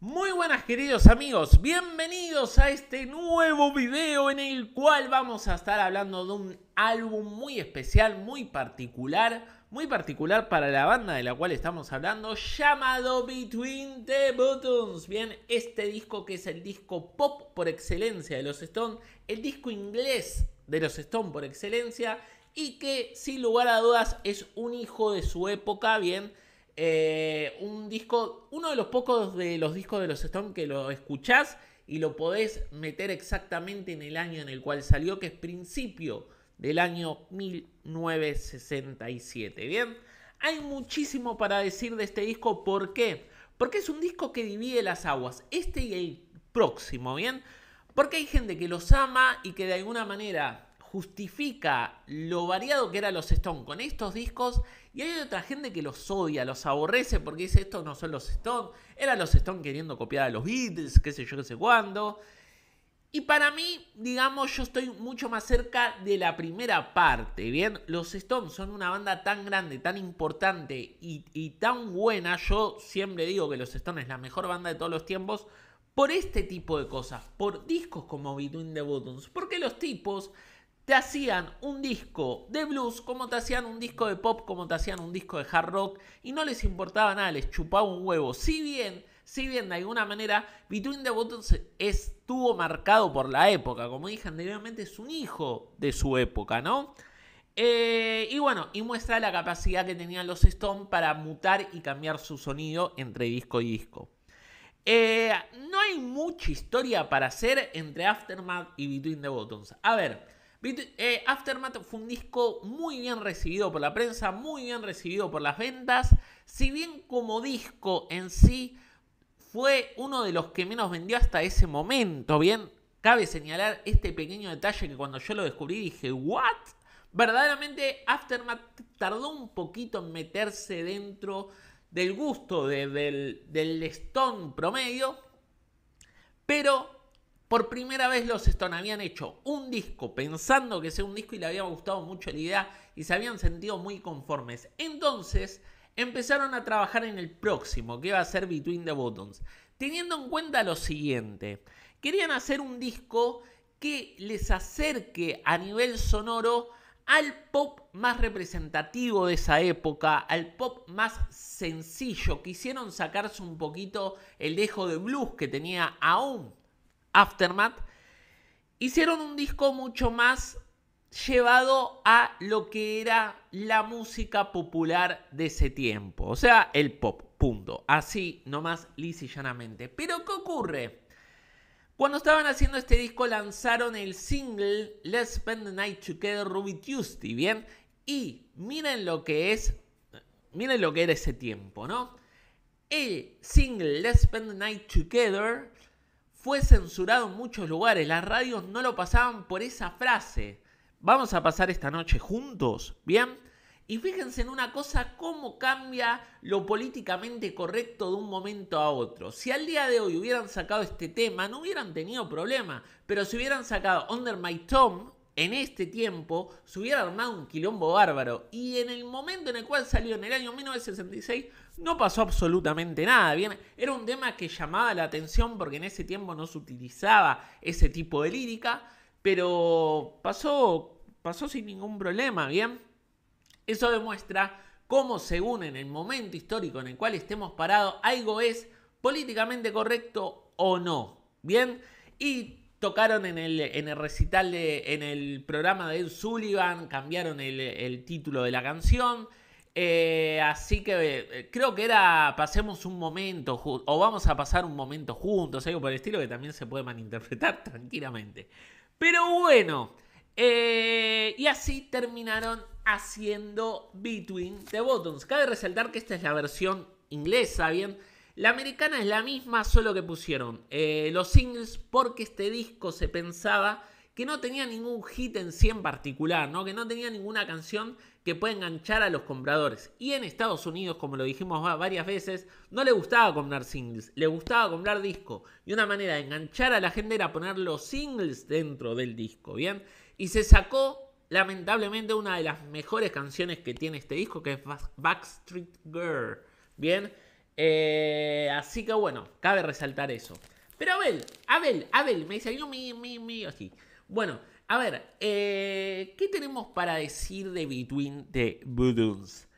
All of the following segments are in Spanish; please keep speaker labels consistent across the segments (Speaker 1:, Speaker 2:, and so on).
Speaker 1: Muy buenas queridos amigos, bienvenidos a este nuevo video en el cual vamos a estar hablando de un álbum muy especial, muy particular, muy particular para la banda de la cual estamos hablando, llamado Between the Buttons. Bien, este disco que es el disco pop por excelencia de los Stones, el disco inglés de los Stones por excelencia y que sin lugar a dudas es un hijo de su época, bien, eh, un disco, uno de los pocos de los discos de los Stones que lo escuchás y lo podés meter exactamente en el año en el cual salió, que es principio del año 1967. Bien, hay muchísimo para decir de este disco, ¿por qué? Porque es un disco que divide las aguas, este y el próximo, ¿bien? Porque hay gente que los ama y que de alguna manera justifica lo variado que eran los Stones con estos discos y hay otra gente que los odia, los aborrece porque dice estos no son los Stones, eran los Stones queriendo copiar a los Beatles, qué sé yo, qué sé cuándo. Y para mí, digamos, yo estoy mucho más cerca de la primera parte, ¿bien? Los Stones son una banda tan grande, tan importante y, y tan buena, yo siempre digo que los Stones es la mejor banda de todos los tiempos, por este tipo de cosas, por discos como Between the Buttons, porque los tipos te hacían un disco de blues como te hacían un disco de pop, como te hacían un disco de hard rock y no les importaba nada, les chupaba un huevo. Si bien, si bien de alguna manera Between the Buttons estuvo marcado por la época, como dije anteriormente, es un hijo de su época, ¿no? Eh, y bueno, y muestra la capacidad que tenían los Stone para mutar y cambiar su sonido entre disco y disco. Eh, no hay mucha historia para hacer entre Aftermath y Between the Buttons. A ver, eh, Aftermath fue un disco muy bien recibido por la prensa, muy bien recibido por las ventas. Si bien como disco en sí fue uno de los que menos vendió hasta ese momento, bien, cabe señalar este pequeño detalle que cuando yo lo descubrí dije, ¿what? Verdaderamente Aftermath tardó un poquito en meterse dentro del gusto del, del Stone promedio, pero por primera vez los Stone habían hecho un disco pensando que sea un disco y le había gustado mucho la idea y se habían sentido muy conformes. Entonces empezaron a trabajar en el próximo, que iba a ser Between the Buttons, teniendo en cuenta lo siguiente. Querían hacer un disco que les acerque a nivel sonoro al pop más representativo de esa época, al pop más sencillo. Quisieron sacarse un poquito el dejo de blues que tenía aún Aftermath, hicieron un disco mucho más llevado a lo que era la música popular de ese tiempo, o sea, el pop, punto. Así, nomás lisa y Pero, ¿qué ocurre? Cuando estaban haciendo este disco lanzaron el single Let's Spend the Night Together Ruby Tuesday, ¿bien? Y miren lo que es, miren lo que era ese tiempo, ¿no? El single Let's Spend the Night Together fue censurado en muchos lugares. Las radios no lo pasaban por esa frase. Vamos a pasar esta noche juntos, ¿bien? Y fíjense en una cosa, cómo cambia lo políticamente correcto de un momento a otro. Si al día de hoy hubieran sacado este tema, no hubieran tenido problema. Pero si hubieran sacado Under My Tom, en este tiempo se hubiera armado un quilombo bárbaro. Y en el momento en el cual salió, en el año 1966, no pasó absolutamente nada. Bien, era un tema que llamaba la atención porque en ese tiempo no se utilizaba ese tipo de lírica, pero pasó, pasó sin ningún problema. Bien, eso demuestra cómo, según en el momento histórico en el cual estemos parados, algo es políticamente correcto o no. Bien, y tocaron en el, en el recital, de, en el programa de Ed Sullivan, cambiaron el, título de la canción. Eh, así que eh, creo que era pasemos un momento o vamos a pasar un momento juntos, algo por el estilo que también se puede malinterpretar tranquilamente. Pero bueno, eh, y así terminaron haciendo Between the Buttons. Cabe resaltar que esta es la versión inglesa, bien la americana es la misma, solo que pusieron eh, los singles porque este disco se pensaba que no tenía ningún hit en sí en particular, ¿no? que no tenía ninguna canción que pueda enganchar a los compradores. Y en Estados Unidos, como lo dijimos varias veces, no le gustaba comprar singles, le gustaba comprar disco. Y una manera de enganchar a la gente era poner los singles dentro del disco, ¿bien? Y se sacó, lamentablemente, una de las mejores canciones que tiene este disco, que es Backstreet Girl, ¿bien? Eh, así que bueno, cabe resaltar eso. Pero Abel, Abel, Abel, me dice yo, mi, mi, mi, así. Bueno, a ver, eh, ¿qué tenemos para decir de Between the Buttons?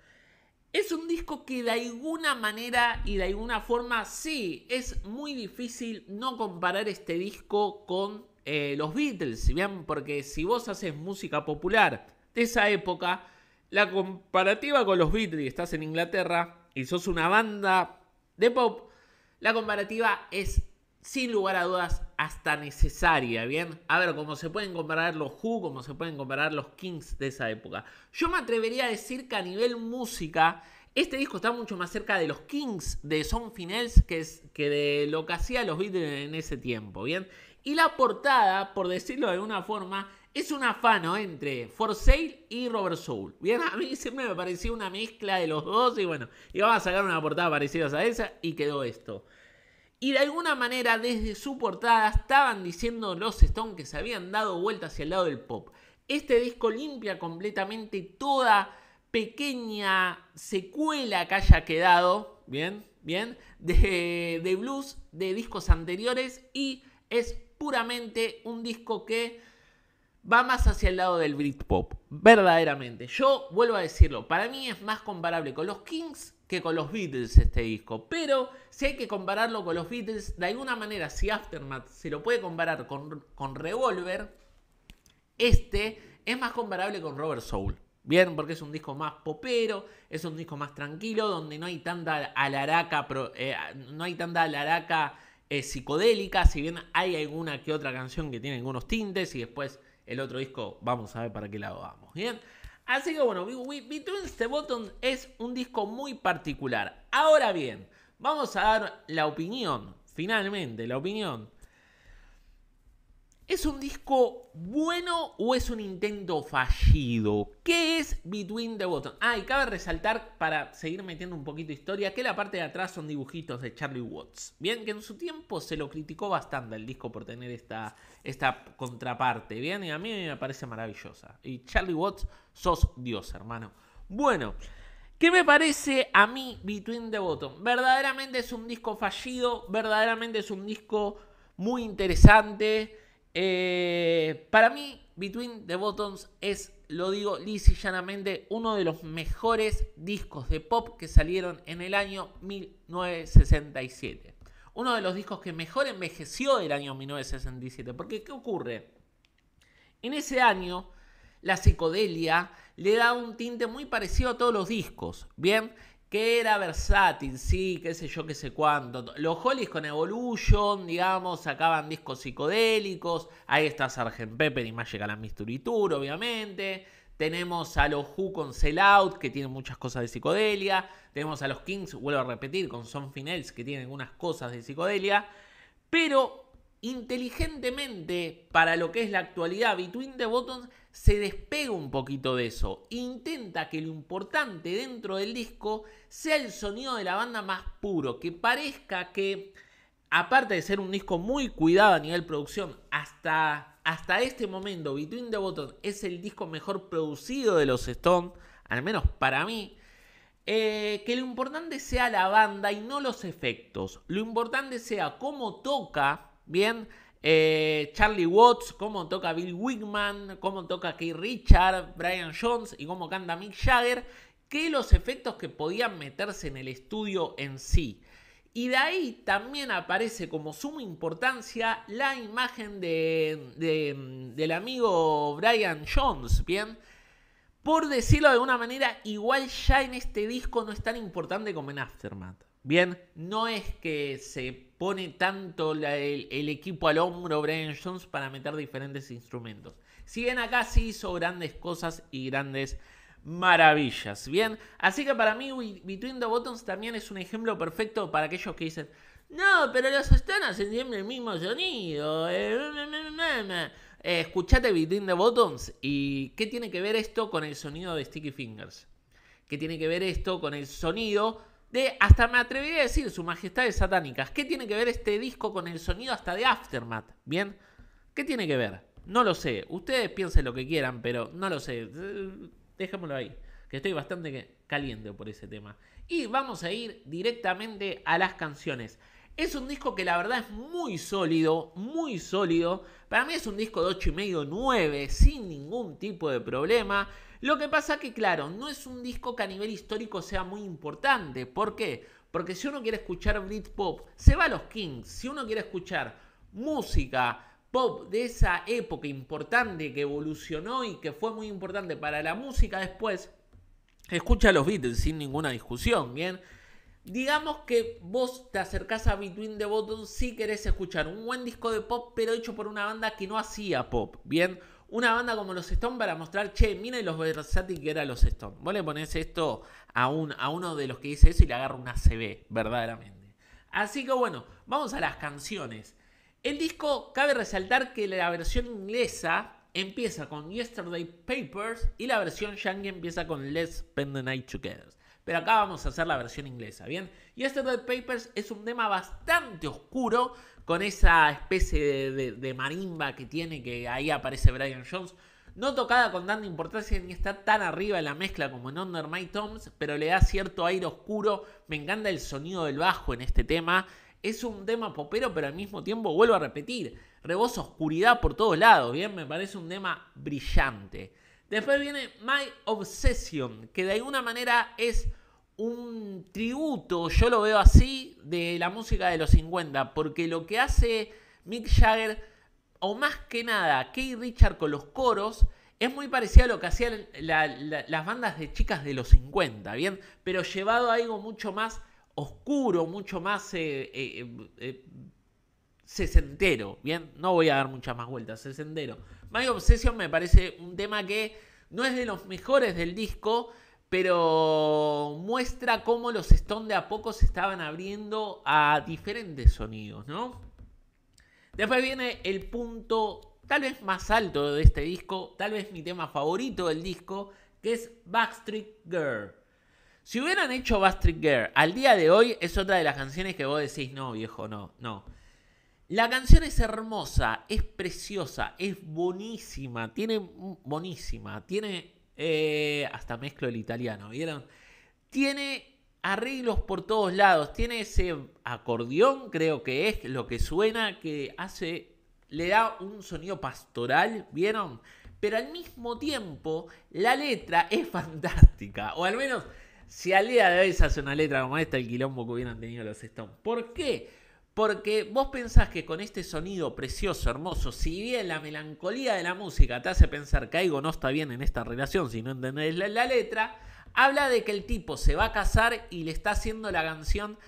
Speaker 1: Es un disco que de alguna manera y de alguna forma, sí, es muy difícil no comparar este disco con eh, los Beatles, si ¿bien? Porque si vos haces música popular de esa época, la comparativa con los Beatles y estás en Inglaterra, y sos una banda de pop, la comparativa es sin lugar a dudas hasta necesaria, ¿bien? A ver, cómo se pueden comparar los Who, como se pueden comparar los Kings de esa época. Yo me atrevería a decir que a nivel música, este disco está mucho más cerca de los Kings de Son finals que, es, que de lo que hacía los Beatles en ese tiempo, ¿bien? Y la portada, por decirlo de alguna forma, es un afano entre For Sale y Robert Soul. Bien, a mí siempre me pareció una mezcla de los dos y bueno, iba a sacar una portada parecida a esa y quedó esto. Y de alguna manera desde su portada estaban diciendo los Stones que se habían dado vuelta hacia el lado del pop. Este disco limpia completamente toda pequeña secuela que haya quedado, bien, bien, de blues de discos anteriores y es puramente un disco que va más hacia el lado del Britpop, verdaderamente. Yo vuelvo a decirlo, para mí es más comparable con los Kings que con los Beatles este disco, pero si hay que compararlo con los Beatles, de alguna manera, si Aftermath se lo puede comparar con, con Revolver, este es más comparable con Robert Soul. Bien, porque es un disco más popero, es un disco más tranquilo, donde no hay tanta alaraca, eh, no hay tanta alaraca eh, psicodélica, si bien hay alguna que otra canción que tiene algunos tintes y después el otro disco vamos a ver para qué lado vamos. Bien. Así que bueno, Between the Button es un disco muy particular. Ahora bien, vamos a dar la opinión, finalmente, la opinión ¿Es un disco bueno o es un intento fallido? ¿Qué es Between the Bottom? Ah, y cabe resaltar, para seguir metiendo un poquito de historia, que la parte de atrás son dibujitos de Charlie Watts. Bien, que en su tiempo se lo criticó bastante el disco por tener esta, esta contraparte. Bien, y a mí me parece maravillosa. Y Charlie Watts, sos Dios, hermano. Bueno, ¿Qué me parece a mí Between the Bottom? Verdaderamente es un disco fallido, verdaderamente es un disco muy interesante. Eh, para mí, Between the Buttons es, lo digo lisa y llanamente, uno de los mejores discos de pop que salieron en el año 1967. Uno de los discos que mejor envejeció del año 1967. Porque, ¿qué ocurre? En ese año, la psicodelia le da un tinte muy parecido a todos los discos, ¿bien? que era versátil, sí, qué sé yo, qué sé cuánto. Los Hollies con Evolution, digamos, sacaban discos psicodélicos. Ahí está Sargent Pepper y más llega la Misturitur, obviamente. Tenemos a los Who con Sell Out, que tienen muchas cosas de psicodelia. Tenemos a los Kings, vuelvo a repetir, con Son Else, que tienen algunas cosas de psicodelia. Pero inteligentemente para lo que es la actualidad, Between the Buttons se despega un poquito de eso. Intenta que lo importante dentro del disco sea el sonido de la banda más puro, que parezca que, aparte de ser un disco muy cuidado a nivel producción, hasta, hasta este momento Between the Buttons es el disco mejor producido de los Stones, al menos para mí. Eh, que lo importante sea la banda y no los efectos. Lo importante sea cómo toca Bien, eh, Charlie Watts, cómo toca Bill Wigman, cómo toca Keith Richard, Brian Jones y cómo canta Mick Jagger, que los efectos que podían meterse en el estudio en sí. Y de ahí también aparece como suma importancia la imagen del amigo Brian Jones, ¿bien? Por decirlo de una manera, igual ya en este disco no es tan importante como en Aftermath. Bien, no es que se pone tanto el, equipo al hombro Brian Jones para meter diferentes instrumentos. Si bien acá sí hizo grandes cosas y grandes maravillas, ¿bien? Así que para mí Between the Buttons también es un ejemplo perfecto para aquellos que dicen, no, pero los están haciendo el mismo sonido. Eh, eh, escuchate Between the Buttons y ¿qué tiene que ver esto con el sonido de Sticky Fingers? ¿Qué tiene que ver esto con el sonido de, hasta me atrevería a decir, Su majestad Majestades Satánicas. ¿Qué tiene que ver este disco con el sonido hasta de Aftermath? ¿Bien? ¿Qué tiene que ver? No lo sé. Ustedes piensen lo que quieran, pero no lo sé. Dejémoslo ahí, que estoy bastante caliente por ese tema. Y vamos a ir directamente a las canciones. Es un disco que la verdad es muy sólido, muy sólido. Para mí es un disco de 8,5, 9, sin ningún tipo de problema. Lo que pasa que, claro, no es un disco que a nivel histórico sea muy importante. ¿Por qué? Porque si uno quiere escuchar Britpop, se va a los Kings. Si uno quiere escuchar música pop de esa época importante que evolucionó y que fue muy importante para la música después, escucha a los Beatles sin ninguna discusión, ¿bien? Digamos que vos te acercás a Between the bottom si querés escuchar un buen disco de pop, pero hecho por una banda que no hacía pop, ¿bien? Una banda como los Stones para mostrar, che, mira, los Versati que eran los Stones. Vos le ponés esto a, un, a uno de los que dice eso y le agarra una CB, verdaderamente. Así que bueno, vamos a las canciones. El disco, cabe resaltar que la versión inglesa empieza con Yesterday Papers y la versión yankee empieza con Let's Spend the Night Together pero acá vamos a hacer la versión inglesa, ¿bien? Y este Red Papers es un tema bastante oscuro, con esa especie de, marimba que tiene, que ahí aparece Brian Jones. No tocada con tanta importancia ni está tan arriba en la mezcla como en Under My Toms, pero le da cierto aire oscuro. Me encanta el sonido del bajo en este tema. Es un tema popero, pero al mismo tiempo vuelvo a repetir, rebosa oscuridad por todos lados, ¿bien? Me parece un tema brillante. Después viene My Obsession, que de alguna manera es un tributo, yo lo veo así, de la música de los 50, porque lo que hace Mick Jagger, o más que nada Kate Richard con los coros, es muy parecido a lo que hacían las bandas de chicas de los 50, ¿bien? Pero llevado a algo mucho más oscuro, mucho más eh, eh, eh, eh, sesentero, ¿bien? No voy a dar muchas más vueltas, sesentero. My Obsession me parece un tema que no es de los mejores del disco, pero muestra cómo los Stones de a poco se estaban abriendo a diferentes sonidos, ¿no? Después viene el punto tal vez más alto de este disco, tal vez mi tema favorito del disco, que es Backstreet Girl. Si hubieran hecho Backstreet Girl al día de hoy, es otra de las canciones que vos decís, no, viejo, no, no. La canción es hermosa, es preciosa, es buenísima, tiene mm, buenísima, tiene eh, hasta mezclo el italiano, ¿vieron? Tiene arreglos por todos lados. Tiene ese acordeón, creo que es lo que suena, que hace, le da un sonido pastoral, ¿vieron? Pero al mismo tiempo, la letra es fantástica. O al menos, si al día de hoy hace una letra como esta, el quilombo que hubieran tenido los Stones. ¿Por qué? Porque vos pensás que con este sonido precioso, hermoso, si bien la melancolía de la música te hace pensar que algo no está bien en esta relación, si no entendés la, letra, habla de que el tipo se va a casar y le está haciendo la canción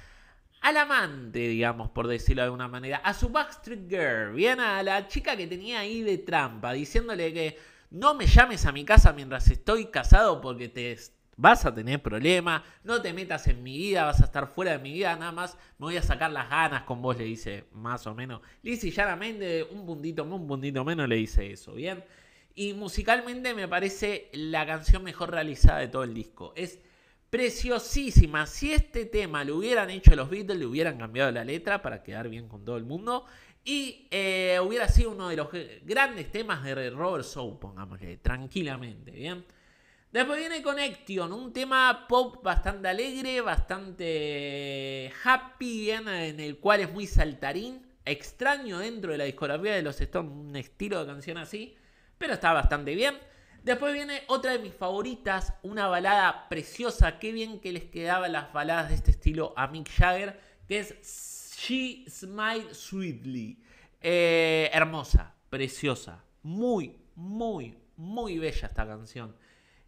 Speaker 1: al amante, digamos, por decirlo de alguna manera, a su Backstreet Girl, bien a la chica que tenía ahí de trampa, diciéndole que no me llames a mi casa mientras estoy casado porque te, vas a tener problemas, no te metas en mi vida, vas a estar fuera de mi vida, nada más me voy a sacar las ganas con vos, le dice más o menos. Liz llanamente, un puntito un puntito menos le dice eso, ¿bien? Y musicalmente me parece la canción mejor realizada de todo el disco. Es preciosísima. Si este tema lo hubieran hecho los Beatles, le hubieran cambiado la letra para quedar bien con todo el mundo. Y eh, hubiera sido uno de los grandes temas de Robert Soul, pongámosle, tranquilamente, ¿bien? Después viene Connection, un tema pop bastante alegre, bastante eh, happy, en el cual es muy saltarín. Extraño dentro de la discografía de los Stones un estilo de canción así, pero está bastante bien. Después viene otra de mis favoritas, una balada preciosa. Qué bien que les quedaban las baladas de este estilo a Mick Jagger, que es She Smiles Sweetly. Eh, hermosa, preciosa, muy, muy, muy bella esta canción.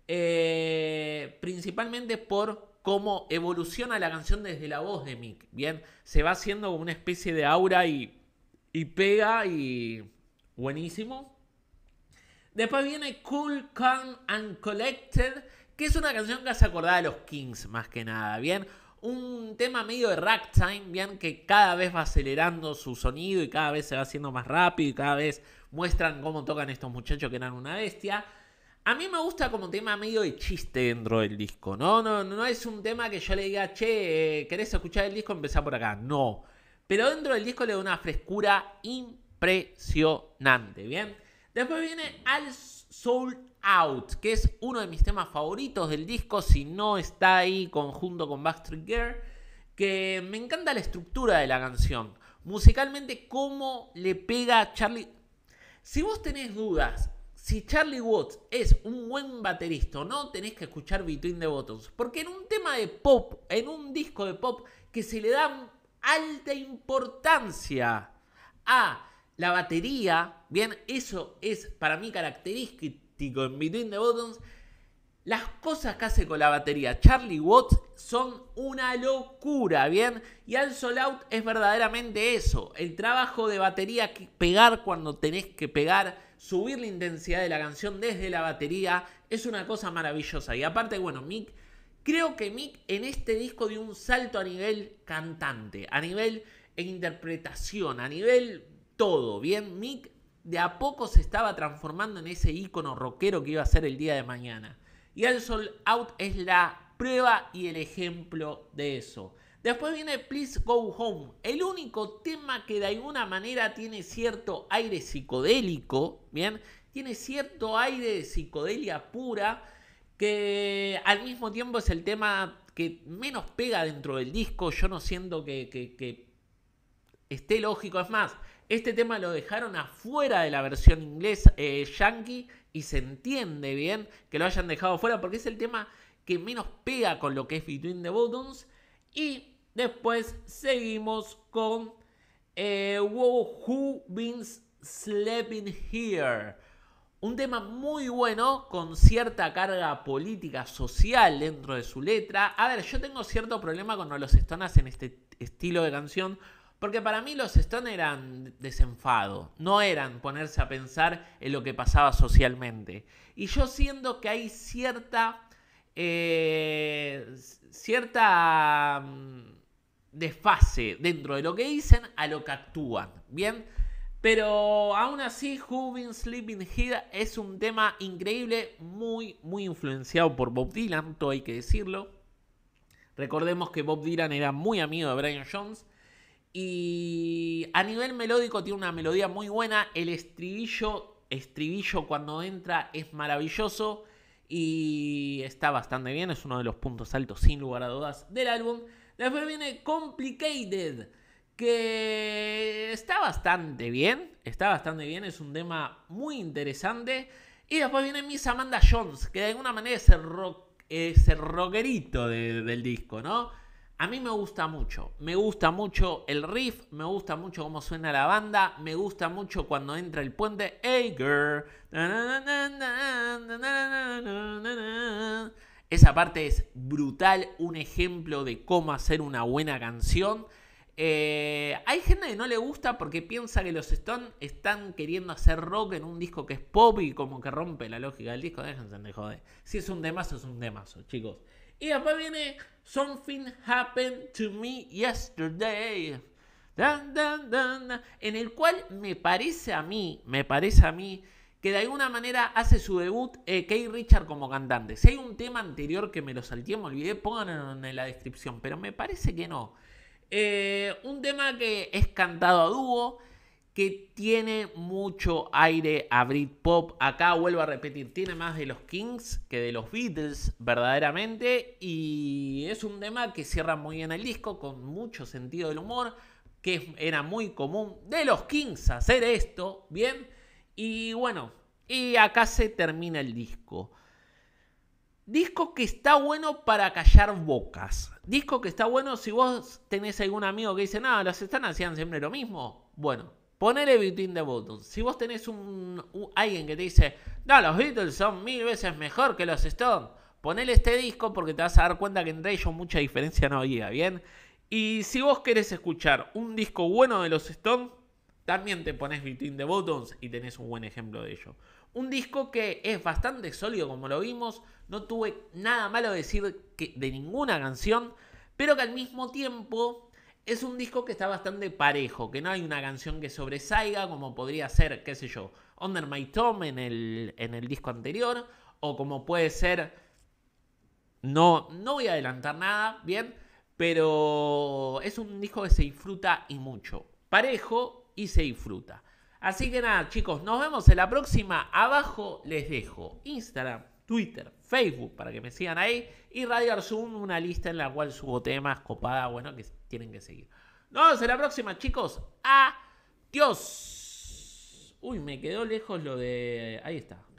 Speaker 1: Eh, principalmente por cómo evoluciona la canción desde la voz de Mick. Bien, se va haciendo como una especie de aura y, y pega y buenísimo. Después viene Cool, Calm and Collected, que es una canción que hace acordar a los Kings más que nada, ¿bien? Un tema medio de ragtime, ¿bien? Que cada vez va acelerando su sonido y cada vez se va haciendo más rápido y cada vez muestran cómo tocan estos muchachos que eran una bestia. A mí me gusta como tema medio de chiste dentro del disco, ¿no? No, no, es un tema que yo le diga, che, eh, ¿querés escuchar el disco? Empezá por acá. No. Pero dentro del disco le da una frescura impresionante, ¿bien? Después viene Al Soul Out, que es uno de mis temas favoritos del disco, si no está ahí conjunto con Backstreet Girl, que me encanta la estructura de la canción. Musicalmente, cómo le pega a Charlie. Si vos tenés dudas si Charlie Watts es un buen baterista no, tenés que escuchar Between the Buttons. Porque en un tema de pop, en un disco de pop que se le da alta importancia a la batería, bien, eso es para mí característico en Between the Buttons. Las cosas que hace con la batería Charlie Watts son una locura, ¿bien? Y al Soul Out es verdaderamente eso, el trabajo de batería que pegar cuando tenés que pegar subir la intensidad de la canción desde la batería es una cosa maravillosa. Y aparte, bueno, Mick, creo que Mick en este disco dio un salto a nivel cantante, a nivel e interpretación, a nivel todo. Bien, Mick de a poco se estaba transformando en ese ícono rockero que iba a ser el día de mañana. Y el Sol Out es la prueba y el ejemplo de eso. Después viene Please Go Home, el único tema que de alguna manera tiene cierto aire psicodélico, ¿bien? Tiene cierto aire de psicodelia pura, que al mismo tiempo es el tema que menos pega dentro del disco, yo no siento que, esté lógico, es más, este tema lo dejaron afuera de la versión inglesa eh, yankee y se entiende bien que lo hayan dejado afuera porque es el tema que menos pega con lo que es Between the Buttons. Y Después seguimos con eh, Who Beans Sleeping Here. Un tema muy bueno con cierta carga política, social dentro de su letra. A ver, yo tengo cierto problema con los Stones en este estilo de canción, porque para mí los Stones eran desenfado, no eran ponerse a pensar en lo que pasaba socialmente. Y yo siento que hay cierta... Eh, cierta mm, desfase dentro de lo que dicen a lo que actúan, ¿bien? Pero aún así, Who Been Sleeping Here es un tema increíble, muy, muy influenciado por Bob Dylan, todo hay que decirlo. Recordemos que Bob Dylan era muy amigo de Brian Jones. Y a nivel melódico tiene una melodía muy buena. El estribillo, estribillo cuando entra es maravilloso y está bastante bien. Es uno de los puntos altos, sin lugar a dudas, del álbum. Después viene Complicated, que está bastante bien, está bastante bien, es un tema muy interesante. Y después viene Miss Amanda Jones, que de alguna manera es el, rockerito del disco, ¿no? A mí me gusta mucho, me gusta mucho el riff, me gusta mucho cómo suena la banda, me gusta mucho cuando entra el puente. Hey girl. Esa parte es brutal, un ejemplo de cómo hacer una buena canción. Eh, hay gente que no le gusta porque piensa que los Stones están queriendo hacer rock en un disco que es pop y como que rompe la lógica del disco. Déjense de joder. Si es un demazo, es un demazo, chicos. Y después viene Something Happened to Me Yesterday. en el cual me parece a mí, me parece a mí que de alguna manera hace su debut eh, Kate Richard como cantante. Si hay un tema anterior que me lo salté, me olvidé, pónganlo en la descripción, pero me parece que no. Eh, un tema que es cantado a dúo, que tiene mucho aire a Britpop. Acá vuelvo a repetir, tiene más de los Kings que de los Beatles, verdaderamente. Y es un tema que cierra muy bien el disco, con mucho sentido del humor, que era muy común de los Kings hacer esto, ¿bien? Y bueno, y acá se termina el disco. Disco que está bueno para callar bocas. Disco que está bueno si vos tenés algún amigo que dice, no, los están hacían siempre lo mismo. Bueno, ponele Between the Bottles. Si vos tenés alguien que te dice, no, los Beatles son mil veces mejor que los Stones, ponele este disco porque te vas a dar cuenta que entre ellos mucha diferencia no había, ¿bien? Y si vos querés escuchar un disco bueno de los Stones, también te pones Between the Buttons y tenés un buen ejemplo de ello. Un disco que es bastante sólido como lo vimos, no tuve nada malo decir que, de ninguna canción, pero que al mismo tiempo es un disco que está bastante parejo, que no hay una canción que sobresaiga como podría ser, qué sé yo, Under My Thumb en el, disco anterior, o como puede ser, no, no voy a adelantar nada, bien, pero es un disco que se disfruta y mucho. Parejo, y se disfruta. Así que nada, chicos, nos vemos en la próxima. Abajo les dejo Instagram, Twitter, Facebook para que me sigan ahí y Radio Arzum, una lista en la cual subo temas copada, bueno, que tienen que seguir. Nos vemos en la próxima, chicos. Adiós. Uy, me quedó lejos lo de. Ahí está.